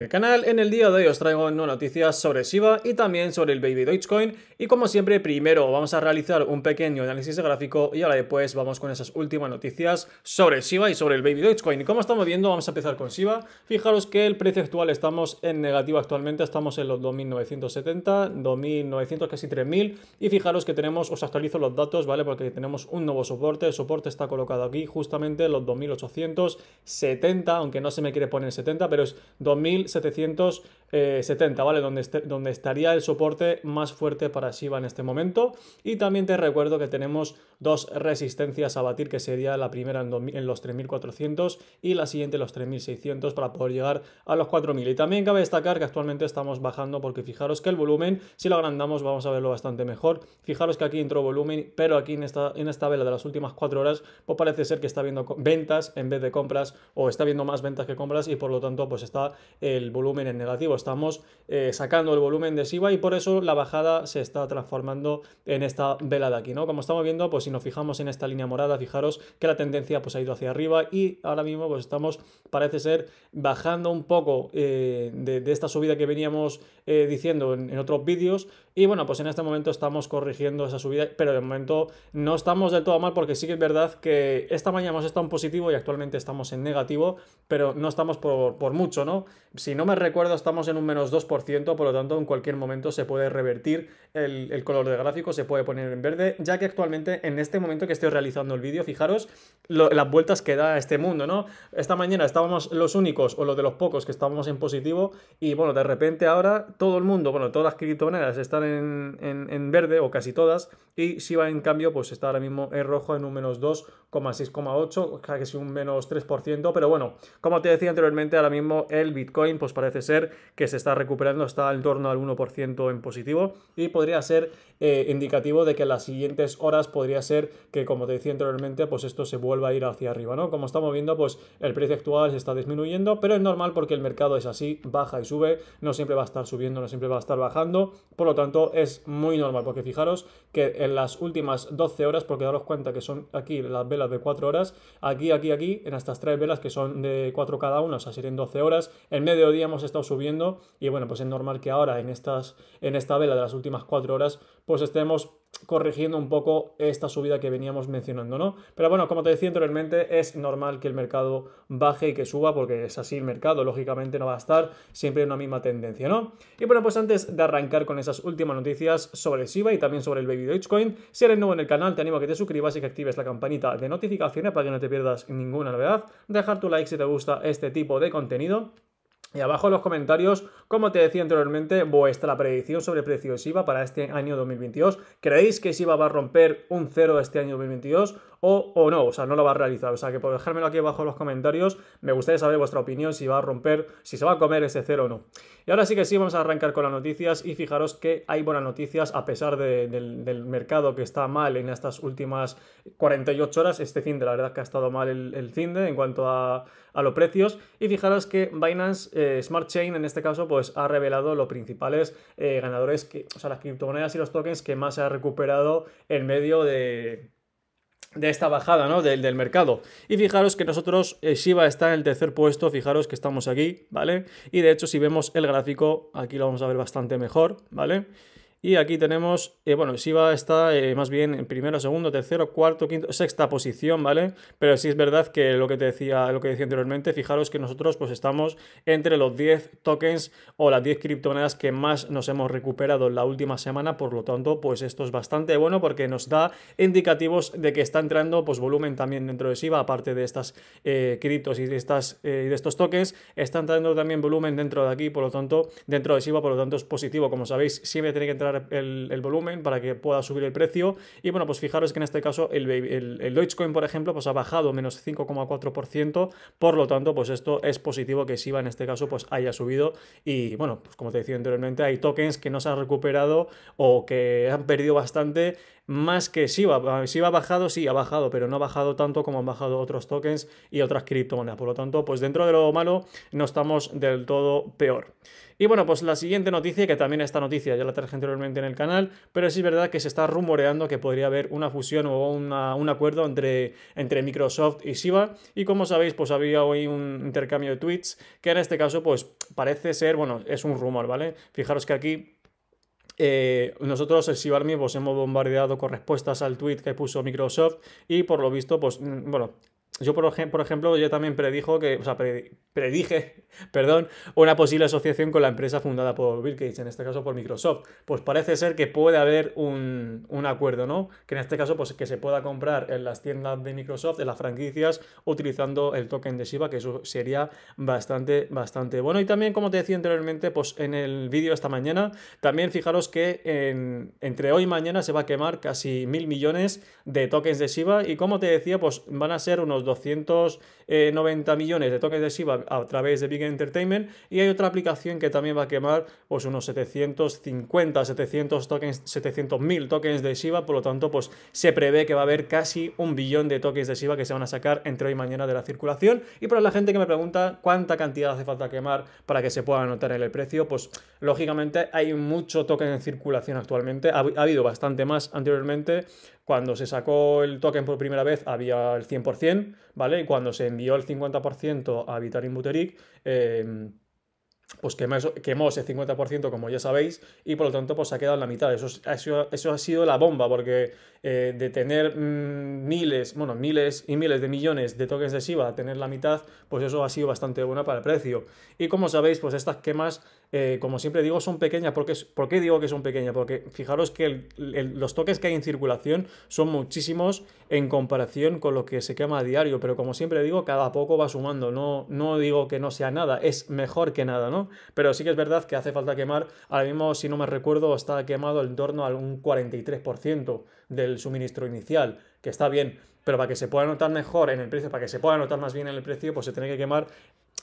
El canal en el día de hoy os traigo nuevas noticias sobre Shiba y también sobre el baby Dogecoin y como siempre primero vamos a realizar un pequeño análisis gráfico y ahora después vamos con esas últimas noticias sobre Shiba y sobre el baby Dogecoin y como estamos viendo vamos a empezar con Shiba fijaros que el precio actual estamos en negativo actualmente estamos en los 2970 2900 casi 3000 y fijaros que tenemos os actualizo los datos vale porque tenemos un nuevo soporte el soporte está colocado aquí justamente los 2870 aunque no se me quiere poner 70 pero es 2000 700 70, eh, ¿vale? Donde, donde estaría el soporte más fuerte para Shiba en este momento. Y también te recuerdo que tenemos dos resistencias a batir, que sería la primera en, los 3.400 y la siguiente en los 3.600 para poder llegar a los 4.000. Y también cabe destacar que actualmente estamos bajando porque fijaros que el volumen, si lo agrandamos vamos a verlo bastante mejor. Fijaros que aquí entró volumen, pero aquí en esta, en esta vela de las últimas 4 horas, pues parece ser que está viendo ventas en vez de compras o está viendo más ventas que compras y por lo tanto pues está el volumen en negativo estamos eh, sacando el volumen de SIBA y por eso la bajada se está transformando en esta vela de aquí, ¿no? Como estamos viendo, pues si nos fijamos en esta línea morada, fijaros que la tendencia pues ha ido hacia arriba y ahora mismo pues estamos, parece ser, bajando un poco eh, de, esta subida que veníamos eh, diciendo en, otros vídeos y bueno, pues en este momento estamos corrigiendo esa subida, pero de momento no estamos del todo mal porque sí que es verdad que esta mañana hemos estado en positivo y actualmente estamos en negativo, pero no estamos por mucho, ¿no? Si no me recuerdo, estamos en un menos 2%, por lo tanto en cualquier momento se puede revertir el, color de gráfico, se puede poner en verde, ya que actualmente en este momento que estoy realizando el vídeo, fijaros las vueltas que da este mundo, ¿no? Esta mañana estábamos los únicos o los de los pocos que estábamos en positivo y bueno, de repente ahora todo el mundo, bueno, todas las criptomonedas están en, verde o casi todas y si va en cambio pues está ahora mismo en rojo en un menos 2,6,8, es un menos 3%, pero bueno, como te decía anteriormente, ahora mismo el Bitcoin pues parece ser que se está recuperando, está en torno al 1% en positivo y podría ser eh, indicativo de que las siguientes horas podría ser que, como te decía anteriormente, pues esto se vuelva a ir hacia arriba, ¿no? Como estamos viendo, pues el precio actual se está disminuyendo, pero es normal porque el mercado es así, baja y sube, no siempre va a estar subiendo, no siempre va a estar bajando, por lo tanto es muy normal, porque fijaros que en las últimas 12 horas, porque daros cuenta que son aquí las velas de 4 horas, aquí, aquí, aquí, en estas tres velas que son de 4 cada una, o sea, serían 12 horas, en mediodía hemos estado subiendo y bueno, pues es normal que ahora en, estas, en esta vela de las últimas cuatro horas pues estemos corrigiendo un poco esta subida que veníamos mencionando, ¿no? Pero bueno, como te decía anteriormente, es normal que el mercado baje y que suba, porque es así el mercado, lógicamente no va a estar siempre en una misma tendencia, ¿no? Y bueno, pues antes de arrancar con esas últimas noticias sobre Shiba y también sobre el baby Dogecoin, si eres nuevo en el canal, te animo a que te suscribas y que actives la campanita de notificaciones para que no te pierdas ninguna novedad, dejar tu like si te gusta este tipo de contenido y abajo en los comentarios, como te decía anteriormente, vuestra predicción sobre precios IVA para este año 2022. ¿Creéis que IVA va a romper un cero este año 2022 o, no? O sea, no lo va a realizar. O sea, que por dejármelo aquí abajo en los comentarios, me gustaría saber vuestra opinión si va a romper, si se va a comer ese cero o no. Y ahora sí que sí, vamos a arrancar con las noticias y fijaros que hay buenas noticias a pesar del, mercado que está mal en estas últimas 48 horas. Este fin de la verdad que ha estado mal el, el en cuanto a a los precios. Y fijaros que Binance eh, Smart Chain, en este caso, pues ha revelado los principales eh, ganadores, que, o sea, las criptomonedas y los tokens que más se ha recuperado en medio de, esta bajada ¿no? del, del, mercado. Y fijaros que nosotros, eh, Shiba está en el tercer puesto, fijaros que estamos aquí, ¿vale? Y de hecho, si vemos el gráfico, aquí lo vamos a ver bastante mejor, ¿vale? vale y aquí tenemos, eh, bueno, Shiba está eh, más bien en primero, segundo, tercero, cuarto, quinto, sexta posición, ¿vale? Pero sí es verdad que lo que te decía, lo que decía anteriormente, fijaros que nosotros pues estamos entre los 10 tokens o las 10 criptomonedas que más nos hemos recuperado en la última semana, por lo tanto, pues esto es bastante bueno porque nos da indicativos de que está entrando pues volumen también dentro de Siva, aparte de estas eh, criptos y de, estas, de estos tokens, está entrando también volumen dentro de aquí, por lo tanto, dentro de SIVA, por lo tanto es positivo, como sabéis, siempre tiene que entrar el, volumen para que pueda subir el precio. Y bueno, pues fijaros que en este caso el, el, el por ejemplo, pues ha bajado menos 5,4%. Por lo tanto, pues esto es positivo que va en este caso pues haya subido. Y bueno, pues como te decía anteriormente, hay tokens que no se han recuperado o que han perdido bastante más que Si va ha bajado, sí, ha bajado, pero no ha bajado tanto como han bajado otros tokens y otras criptomonedas. Por lo tanto, pues dentro de lo malo no estamos del todo peor. Y bueno, pues la siguiente noticia, que también esta noticia ya la traje anteriormente en el canal, pero sí es verdad que se está rumoreando que podría haber una fusión o un acuerdo entre, entre Microsoft y Shiba. Y como sabéis, pues había hoy un intercambio de tweets, que en este caso, pues parece ser, bueno, es un rumor, ¿vale? Fijaros que aquí eh, nosotros, Shiba Sibarmi, pues hemos bombardeado con respuestas al tweet que puso Microsoft y por lo visto, pues mm, bueno, yo, por, por, ejemplo, yo también predijo que, o sea, predije, perdón, una posible asociación con la empresa fundada por Bill Gates, en este caso por Microsoft. Pues parece ser que puede haber un, acuerdo, ¿no? Que en este caso, pues que se pueda comprar en las tiendas de Microsoft, en las franquicias, utilizando el token de Shiba, que eso sería bastante, bastante bueno. Y también, como te decía anteriormente, pues en el vídeo esta mañana, también fijaros que entre hoy y mañana se va a quemar casi mil millones de tokens de Shiba. Y como te decía, pues van a ser unos 290 eh, millones de tokens de SIBA a través de Big Entertainment y hay otra aplicación que también va a quemar pues unos 750, 700 tokens, 700.000 tokens de SIBA, por lo tanto pues se prevé que va a haber casi un billón de tokens de SIBA que se van a sacar entre hoy y mañana de la circulación y para la gente que me pregunta cuánta cantidad hace falta quemar para que se pueda anotar en el precio, pues lógicamente hay mucho token en circulación actualmente, ha habido bastante más anteriormente, cuando se sacó el token por primera vez había el 100%, ¿vale? Y cuando se envió el 50% a Vitalik Buterik em, pues quemó, ese 50%, como ya sabéis, y por lo tanto pues, se ha quedado en la mitad. Eso, eso, ha sido la bomba, porque eh, de tener mm, miles, bueno, miles y miles de millones de tokens de SIVA a tener la mitad, pues eso ha sido bastante bueno para el precio. Y como sabéis, pues estas quemas eh, como siempre digo, son pequeñas. Porque, ¿Por qué digo que son pequeñas? Porque fijaros que los toques que hay en circulación son muchísimos en comparación con lo que se quema a diario. Pero como siempre digo, cada poco va sumando. No, no digo que no sea nada, es mejor que nada, ¿no? Pero sí que es verdad que hace falta quemar. Ahora mismo, si no me recuerdo, está quemado en torno a un 43% del suministro inicial, que está bien. Pero para que se pueda notar mejor en el precio, para que se pueda notar más bien en el precio, pues se tiene que quemar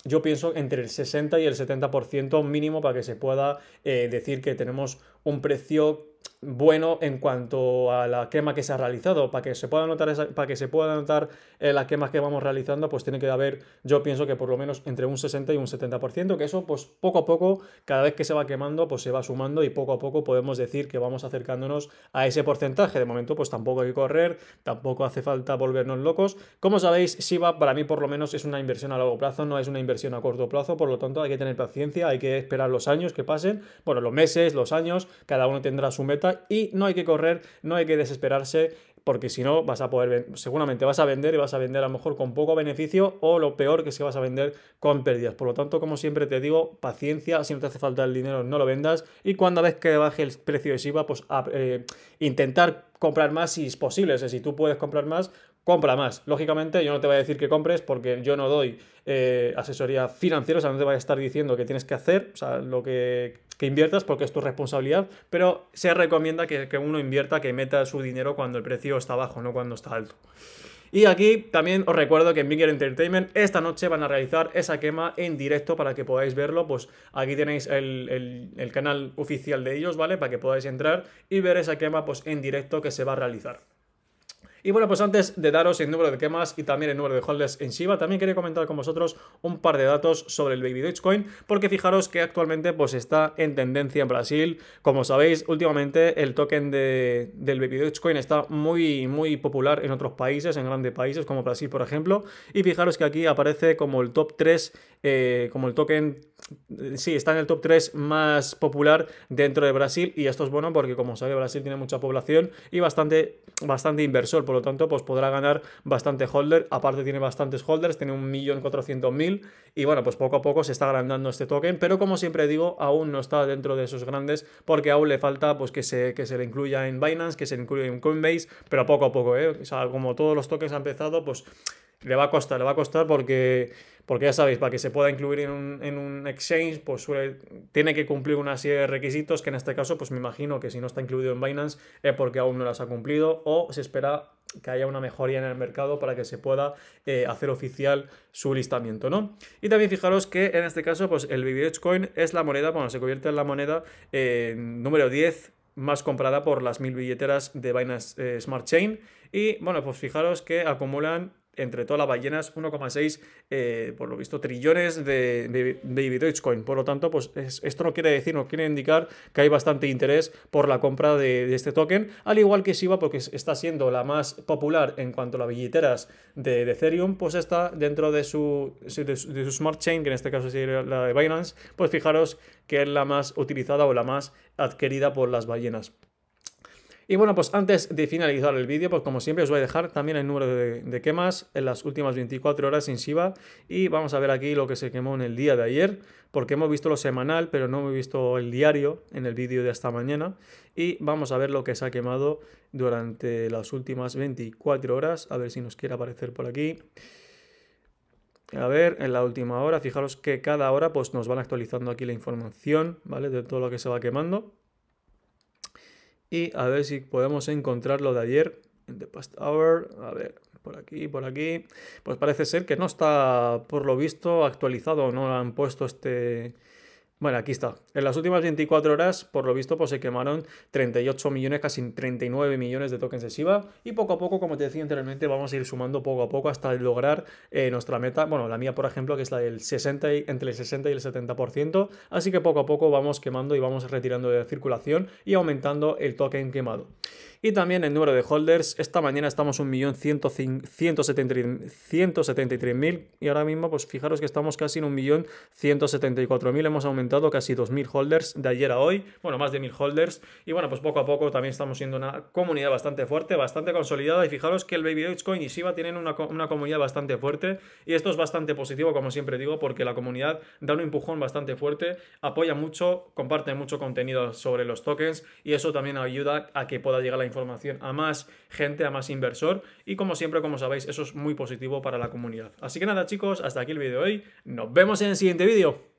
yo pienso entre el 60 y el 70% mínimo para que se pueda eh, decir que tenemos un precio bueno en cuanto a la quema que se ha realizado. Para que se pueda notar, para que se pueda notar eh, las quemas que vamos realizando, pues tiene que haber, yo pienso que por lo menos entre un 60 y un 70%, que eso pues poco a poco, cada vez que se va quemando, pues se va sumando y poco a poco podemos decir que vamos acercándonos a ese porcentaje. De momento pues tampoco hay que correr, tampoco hace falta volvernos locos. Como sabéis, Shiba para mí por lo menos es una inversión a largo plazo, no es una inversión a corto plazo, por lo tanto hay que tener paciencia, hay que esperar los años que pasen, bueno, los meses, los años, cada uno tendrá su meta y no hay que correr, no hay que desesperarse porque si no vas a poder seguramente vas a vender y vas a vender a lo mejor con poco beneficio o lo peor que es que vas a vender con pérdidas. Por lo tanto, como siempre te digo, paciencia, si no te hace falta el dinero no lo vendas y cuando ves que baje el precio de SIVA, pues eh, intentar comprar más si es posible. O sea, si tú puedes comprar más, compra más. Lógicamente, yo no te voy a decir que compres porque yo no doy eh, asesoría financiera, o sea, no te voy a estar diciendo que tienes que hacer, o sea, lo que, inviertas porque es tu responsabilidad, pero se recomienda que, uno invierta, que meta su dinero cuando el precio está bajo, no cuando está alto. Y aquí también os recuerdo que en Bigger Entertainment esta noche van a realizar esa quema en directo para que podáis verlo. Pues aquí tenéis el, el canal oficial de ellos, ¿vale? Para que podáis entrar y ver esa quema pues, en directo que se va a realizar. Y bueno, pues antes de daros el número de quemas y también el número de holders en Shiba, también quería comentar con vosotros un par de datos sobre el Baby Dogecoin, porque fijaros que actualmente pues está en tendencia en Brasil. Como sabéis, últimamente el token de, del Baby Dogecoin está muy, muy popular en otros países, en grandes países como Brasil, por ejemplo. Y fijaros que aquí aparece como el top 3, eh, como el token, eh, sí, está en el top 3 más popular dentro de Brasil. Y esto es bueno porque, como sabéis, Brasil tiene mucha población y bastante, bastante inversor lo tanto, pues podrá ganar bastante holder. Aparte tiene bastantes holders, tiene un millón 1.400.000 y bueno, pues poco a poco se está agrandando este token, pero como siempre digo, aún no está dentro de esos grandes porque aún le falta pues que se, se le incluya en Binance, que se le incluya en Coinbase, pero poco a poco, ¿eh? como todos los tokens han empezado, pues le va a costar, le va a costar porque, porque ya sabéis, para que se pueda incluir en un, exchange, pues tiene que cumplir una serie de requisitos que en este caso, pues me imagino que si no está incluido en Binance es porque aún no las ha cumplido o se espera que haya una mejoría en el mercado para que se pueda eh, hacer oficial su listamiento, ¿no? Y también fijaros que en este caso, pues el coin es la moneda, bueno, se convierte en la moneda eh, número 10 más comprada por las mil billeteras de Binance eh, Smart Chain. Y bueno, pues fijaros que acumulan entre todas las ballenas 1,6, eh, por lo visto, trillones de, Bitcoin. Por lo tanto, pues esto no quiere decir, no quiere indicar que hay bastante interés por la compra de, este token, al igual que Shiba, porque está siendo la más popular en cuanto a las billeteras de, Ethereum, pues está dentro de su, Smart Chain, que en este caso sería la de Binance, pues fijaros que es la más utilizada o la más adquirida por las ballenas. Y bueno, pues antes de finalizar el vídeo, pues como siempre os voy a dejar también el número de, de quemas en las últimas 24 horas en Shiba. Y vamos a ver aquí lo que se quemó en el día de ayer, porque hemos visto lo semanal, pero no hemos visto el diario en el vídeo de esta mañana. Y vamos a ver lo que se ha quemado durante las últimas 24 horas. A ver si nos quiere aparecer por aquí. A ver, en la última hora, fijaros que cada hora pues nos van actualizando aquí la información, ¿vale? De todo lo que se va quemando a ver si podemos encontrar lo de ayer. En the past hour. A ver, por aquí, por aquí. Pues parece ser que no está, por lo visto, actualizado. No han puesto este bueno, aquí está. En las últimas 24 horas, por lo visto, pues se quemaron 38 millones, casi 39 millones de tokens de SIVA. Y poco a poco, como te decía anteriormente, vamos a ir sumando poco a poco hasta lograr eh, nuestra meta. Bueno, la mía, por ejemplo, que es la del 60 y, entre el 60 y el 70%. Así que poco a poco vamos quemando y vamos retirando de circulación y aumentando el token quemado. Y también el número de holders. Esta mañana estamos 1.173.000 y ahora mismo, pues fijaros que estamos casi en 1.174.000. Hemos aumentado casi 2.000 holders de ayer a hoy, bueno, más de 1.000 holders, y bueno, pues poco a poco también estamos siendo una comunidad bastante fuerte, bastante consolidada, y fijaros que el Baby Dogecoin y Shiba tienen una, una comunidad bastante fuerte, y esto es bastante positivo, como siempre digo, porque la comunidad da un empujón bastante fuerte, apoya mucho, comparte mucho contenido sobre los tokens, y eso también ayuda a que pueda llegar la información a más gente, a más inversor, y como siempre, como sabéis, eso es muy positivo para la comunidad. Así que nada, chicos, hasta aquí el vídeo de hoy. Nos vemos en el siguiente vídeo.